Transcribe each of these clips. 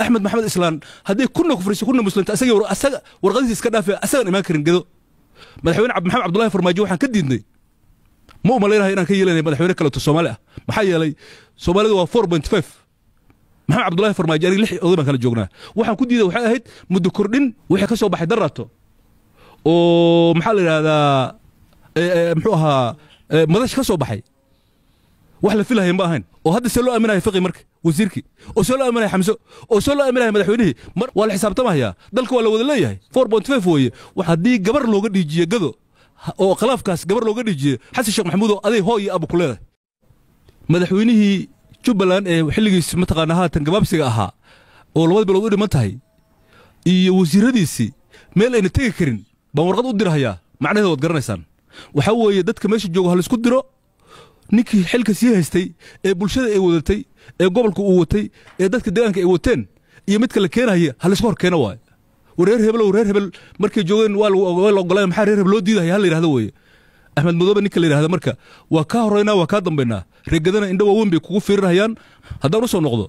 axmed maxamed islaan hadday kuna kufriso kuna muslimta isaga warqadiisa iska dhaafe asagaan imaan karin gedo madaxweyne maxamed cabdullahi farmaajo waxaan ka diidnay ma u malaynahay inaan ka yeelanay madaxweyne kaleeto soomaali ah maxaa yeelay soomaalidu waa four point five maxamed cabdullahi farmaajo aniga lix oday baan kala joognaa waxaan ku diiday waxay ahayd muddo kordhin wixii ka soo baxay daraato oo maxaa la yidhaahdaa muxuu ahaa madash ka soo baxay wax la filahaya ma ahayn oo hadda see loo aaminaya faqi marka wasiirkii oo see loo aaminaya xamso oo see loo aaminaya madaxweynihii mar waa la xisaabtamahayaa dalka waa la wada leeyahay four point five weeye haddii gabar looga dhiijiye gado oo khilaafkaas gabar looga dhiijiye xasan sheekh maxamuudo aday hoo iyo abu ku leedahay madaxweynihii jubbaland ee xilligiis mataqaanaa haatan gabaabsiga ahaa oo labada bilood u dhiman tahay iyo wasiiradiisi meel ayna tegi karin baan warqad u dirhayaa macnaheeda waad garanaysaan waxaa weeye dadka meesha jooga ha laysku diro ninkii xilka sii haystay ee bulshada ay wadatay ee gobolka uu watay ee dadka deegaanka ay wateen iyo mid kala keenaya ha layska hor keeno waayo wareer reer hebel markay joogeen waa la maxaa reer hebel loo diidahaya ha la weeye axmed madoobe ninka la yidhahda marka waa kaa horaynaa waa kaa dambaynaa reegadana indha waaweyn bay kugu fiirinayaan haddaan u noqdo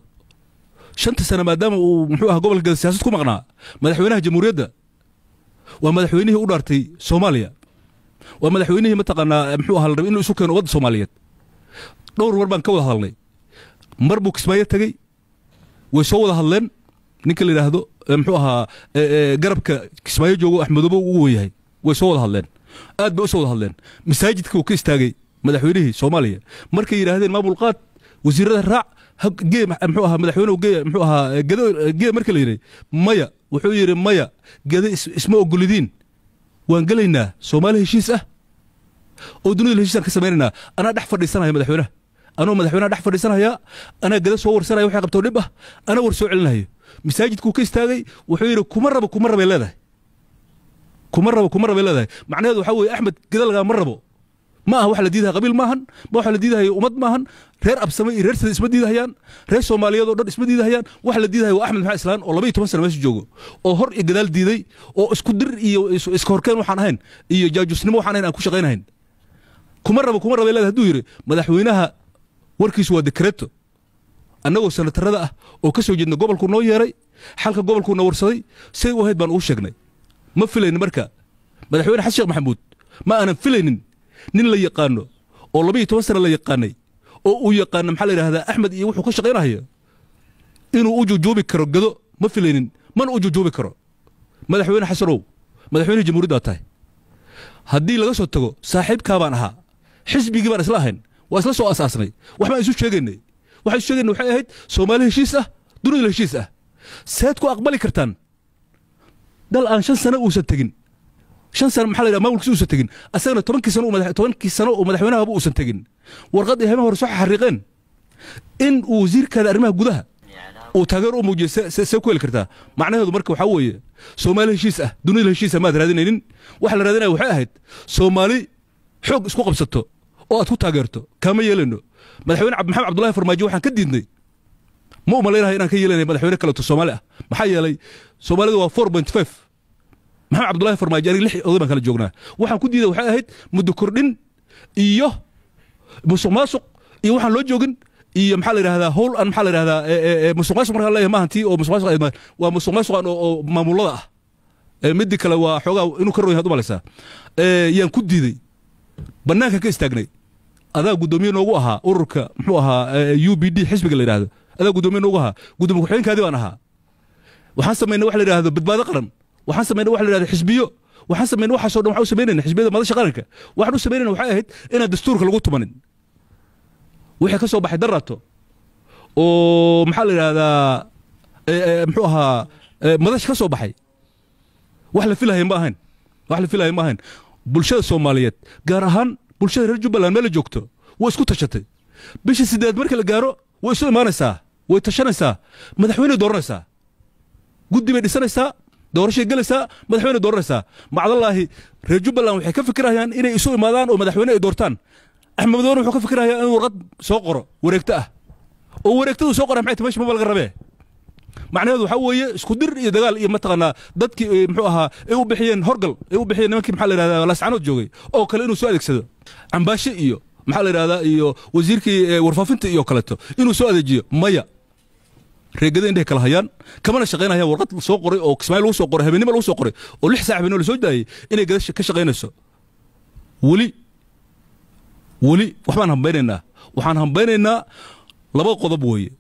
shanta sane maadaama uu muxuu aha gobolka gada siyaasad ku maqnaa madaxweynaha jamhuuriyadda waa madaxweynihii u dhaartay soomaaliya waa madaxweynihii mataqaanaa muxuu aha la inuu isu keeno ummadda soomaaliyeed dhowr war baan ka wada hadalnay mar buu kismaayo tegey way soo wada hadleen ninka la yidhaahdo muxuu ahaa garabka kismaayo joogo axmedoobo u weyahay way soo wada hadleen aad bay usoo wada hadleen masaajidka uu ka istaagay madaxweynihii soomaaliya markay yidhaahdeen maabulqaad wasiirada raac gee muxuu ahaa madaxweynuhu gee muxuu ahaa gado gee marka la yidhi maya wuxuu yidhi maya gade isma ogolidiin waan gelaynaa soomaali heshiis ah oo dunida heshiisaan ka samaynayna anaa dhex fadhiisanaya madaxweynaha anoo madaxweynaha dhex fadhiisanaya anaa gada soo warsanaya waxay qabto dhib ah anaa war soo celinayo masaajidkuu ka istaagay wuxuu yidhi kuma rabo kuma rabay leedahay kuma rabo kuma rabay leedahay macnaheedu waxaa weeye axmed gada lagaama rabo ma aha waxa la diidahay qabiil maahan ma waxa la diidahaya ummad maahan reer absame iyo reer sada isma diidahayaan reer soomaaliyeed oo dhan isma diidahayaan waxa la diidahaya waa axmed maxamed islaan oo laba toban sana meesha joogo oo hor iyo gadaal diiday oo isku dir iyo iska horkeen waxaan ahayn iyo jaajusnimo waxaan ahayn aan ku shaqaynahayn kuma rabo kuma raba haduu yidhi madaxweynaha warkiisu waa dekreto annagoo sanatarada ah oo ka soo jeedna gobolku noo yeeray xalka gobolkuuna warsaday siday u ahayd baan uu sheegnay ma filaynin marka madaxweyne xasan maxamuud ma aanan filaynin nin la yaqaano oo labayo toban sana la yaqaanay oo uu yaqaano maxaa la yidhahdaa axmed iyo wuxuu ka shaqaynahaya inuu u jujuubi karo gado ma filaynin mana u jujuubi karo madaxweyne xasanow madaxweynehi jamhuuriyaddaa tahay haddii laga soo tago saaxiibkaabaan ahaa xisbigii baan isla ahayn waa isla soo asaasnay waxbaan isu sheegaynay waxaan isu sheegaynay waxay ahayd soomaali heshiis ah dunida heshiis ah seed ku aqbali kartaan dal aan shan sano uusan tegin shan sano maxaa la yidhaha maamulkiisa uusan tegin asagana tobankii sano tobankii sano oo madaxweynahaba uusan tegin warqad eehmaha hore soo xariiqeen in uu wasiirkaada arrimaha gudaha uu taageer u muujiyo see ku heli kartaa macnaheedu marka waxaa weeye soomaali heshiis ah dunida heshiis ah maad raadinaynin waxa la raadinaya waxay ahayd soomaali xoog isku qabsato oo aad ku taageerto kaama yeelano madaxweyne maxamed cabdulahi farmaajo waxaan ka diidnay ma umalaynaya inaan ka yeelanay madaxweyne kaleeto soomaali ah maxaa yeelay soomaalidu waa four point five maxamed cabdulahi farmaajo aniga lix oday baan kala joognaa waxaan ku diiday waxay ahayd muddo kordhin iyo musuq maasuq iyo waxaan loo joogin iyo maxaa la yidhahdaa howl aan maxaa la yidhahdaa musuq maasuq markaan leeyahay maahan oo musuq waa musuq maasuqan oo maamullada ah midii kale waa xoogaa inuu ka roon yahay ad umalaysaa yaan ku diiday banaanka ka istaagnay adaa gudoomiye noogu ahaa ururka muxuu ahaa eh, u b d xisbiga la yidhahdo adaa gudoomiye noogu ahaa gudoomiye ku-xigeenkaadii baan ahaa waxaan samaynay wax la yidhahdo badbaado qaran waxaan samaynay wax la yidhahdo xisbiyo waxaan samaynay waxaasoo dhan waxaan u samaynayna xisbiyada madasha qaranka waxaan u samaynayna waxay ahayd inaan dastuurka lagu tumanin wixii ka soo baxay daraato oo maxaa la yidhahdaa eh, eh, muxuu ahaa madasha ka soo baxay wax la filahaya ma ahayn wax la filahaya ma ahayn bulshada soomaaliyeed gaar ahaan bulshada reer jubbaland meela joogto waa isku tashatay bisha siddeed marka la gaaro way isu imaanaysaa way tashanaysaa madaxweyne dooranaysaa guddi bay dhisanaysaa doorashay gelaysaa madaxweyne dooranaysaa macdallaahi reer jubbaland waxay ka fikirayaan inay isu imaadaan oo madaxweyne ay doortaan axmed madoone wuxuu ka fikirayaa inuu warqad soo qoro wareegto ah oo wareegtadu soo qoray maxay tahay meesha ma balaga rabee macnaheedu waxaa weeye isku dir iyo dagaal iyo mataqaanaa dadkii eh, muxuu ahaa ay u bixiyeen horgal ay u bixiyeen nimankii maxaa la yidhahdaa laascanood joogay oo kale inuu soo adeegsado cambaashe iyo maxaa la yidhahdaa iyo wasiirkii eh, warfaafinta iyo kaleto inuu soo adeejiyo maya reegada indhahay kala hayaan kamana shaqaynayaan warqad soo qoray oo kismaail lagu soo qoray habeennimo lagu soo qoray oo lix saax habeenimo la soo daayey inay gada ka shaqaynayso weli weli waxbaan hambaynaynaa waxaan hambaynaynaa laba qodob weeye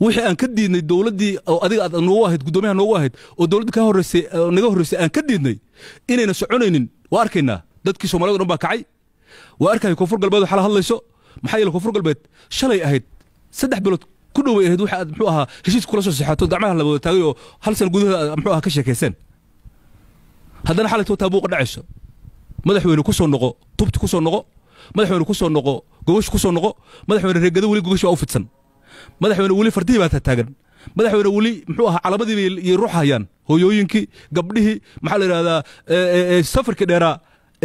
wixii aan ka diidnay dowladdii oo adiga aad noogu ahayd guddoomiyaha noogu ahayd oo dowladda ka horreysay naga horreysay aan ka diidnay inayna soconaynin waa arkaynaa dadkii soomaaliyad dhan baa kacay waa arkaya koonfur galbeed waxaa la hadlayso maxaa yeele koonfur galbeed shalay ahayd saddex bilood ku dhoway ahayd waxa aad muxuu ahaa heshiis kula soo saxaatood gacmaha la wada taagay oo hal san gudaheeda muxuu ahaa ka sheekayseen haddana xalaytoo taabuuqa dhacayso madaxweyne ku noqo tubti ku noqo madaxweyne ku noqo gogash ku noqo madaxweyne reegada weli gogash waa u fidsan madaxweyne weli fardihii baa taagan madaxweyne weli muxuu ahaa calabadiibay ruux hayaan hoyooyinkii gabdhihii maxaa la yidhahdaa safarkii dheeraa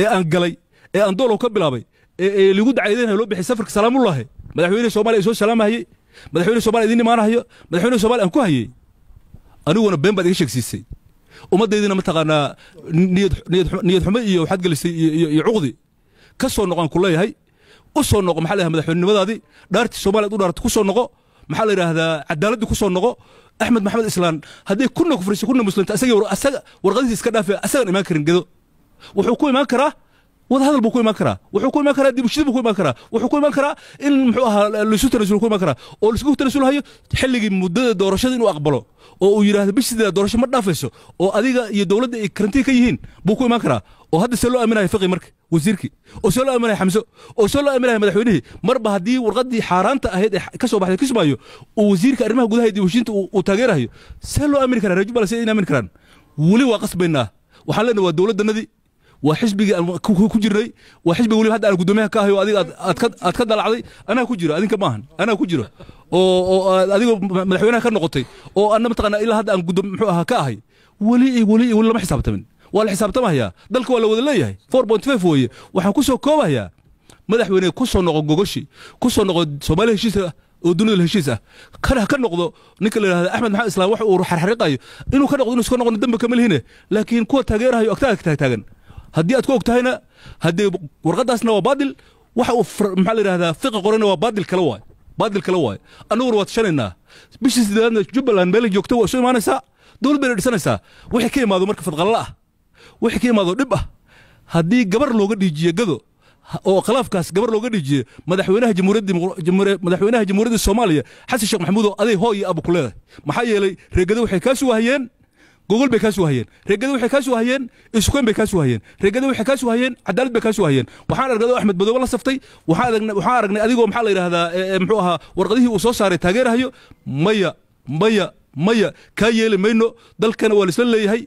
ee aan galay ee aan doolow ka bilaabay ee ligu dacaydanaya loo bixi safarka salaamulahe madaxweyne somalia ay soo salaamahayey madaxweyne somaliya idin imaanahayo madaxweyne somaliya aan ku hayey aniguna been baad iga sheegsiisay ummaddaydina mataqaanaa niyad xumo iyo waxaad gelisay iyo cuqdi ka soo noqoaan ku leeyahay u soo noqo maxa la yahay madaxweynenimadaadii dhaartii somaaliya u dhaarta ku soo noqo maxaa la yidhaahdaa cadaaladii ku soo noqo axmed maxamed islaan hadday kuna kufriso kuna muslimta asaga warqadiisa iska dhaafe asagan imaan karin gedo wuxuu ku imaan karaa wadahadal buu ku iman karaa wuxuu ku iman karaa dibushiid buu ku iman karaa wuxuu ku iman karaa in muxuu ahaa laisu tanasulo ku iman karaa oo laisku tanasulo xilligii muddada doorashada inuu aqbalo oo uu yidhaahdo bishideeda doorasho ma dhaafayso oo adiga iyo dowladda ay karantiin ka yihiin buu ku iman karaa oo hadda see loo aaminayo fiqi marka wasiirkii oo see loo aaminaya xamso oo see loo aaminaya madaxweynihii marba haddii warqaddii xaaraanta ahayd ee ka soo baxday kismaayo uu wasiirka arrimaha gudaha iyo dibushiinta uu taageerahayo see loo aamini karaa reer jubbaland see in karaan weli waa qasbaynaa waxaan leenahay waa dowladdanadii waa xisbigii ku jirnay waa xisbiga weliba hadda aan guddoomiyaha ka ahayo adiga aad ka dalacday anaa ku jiro adinka maahan anaa ku jiro oo adigoo madaxweynaha ka noqotay oo ana mataqaanaa ilaa hadda aan guddoom muxuu ahaa ka ahay weli eh, weli eh, weli lama xisaabtamin waa la xisaabtamahayaa dalka waa la wada leeyahay four point five weeye waxaan ku soo koobahayaa madaxweyne ku soo noqo gogoshi ku soo noqo soomaaliya heshiisa ah oo dunida heshiis ah kana ka noqdo ninka la yidhahda axmed maxamed islaam wax uu xarxariqayo inuu ka noqdo inuu iska noqono dembe kama lihine laakiin kuwa taageerahayo agtaaga taagtaagan haddii aad ku og tahayna haddee warqadaasna waa baadil waxa uu maxaa la yidhahdaa fiqa qorayna waa baadil kale waayo baadil kale waayo annaguna waa tashanaynaa bishii sideedaadna jubbaland meelay joogta waa isu imaanaysaa dowlad bayna dhisanaysaa wixii ka imaado marka fadqalala ah wixii ka imaado dhib ah haddii gabar looga dhiijiye gado oo khilaafkaas gabar looga dhiijiye madaxweynaha jamhuuriyadda soomaaliya xasan sheekh maxamuud oo aday hoo abu ku leedahay maxaa yeelay reegado waxay kaa sugahayeen gogol bay kaasoo hayeen reegada waxay kaasoo hayeen isken bay kaasoo hayeen reegada waxay kaasoo hayeen cadaalad bay kaasoo hayeen waxaan argnay oo axmed madoobe la saftay waxaan aragnay adigoo maxaa la yidhaahdaa e, e, muxuu ahaa warqadihii uu soo saaray taageerahayo maya maya maya kaa yeeli mayno dalkana waa laisla leeyahay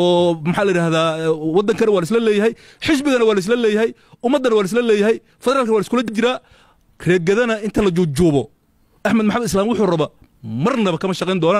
oo maxaa la yidhahdaa e, waddankana waa laisla leeyahay xisbigana waa laisla leeyahay ummaddana waa laisla leeyahay federaalkana waa laiskula jiraa reegadana inta la juujuubo axmed maxamed islaam wuxuu raba marnaba kama shaqayn doonaan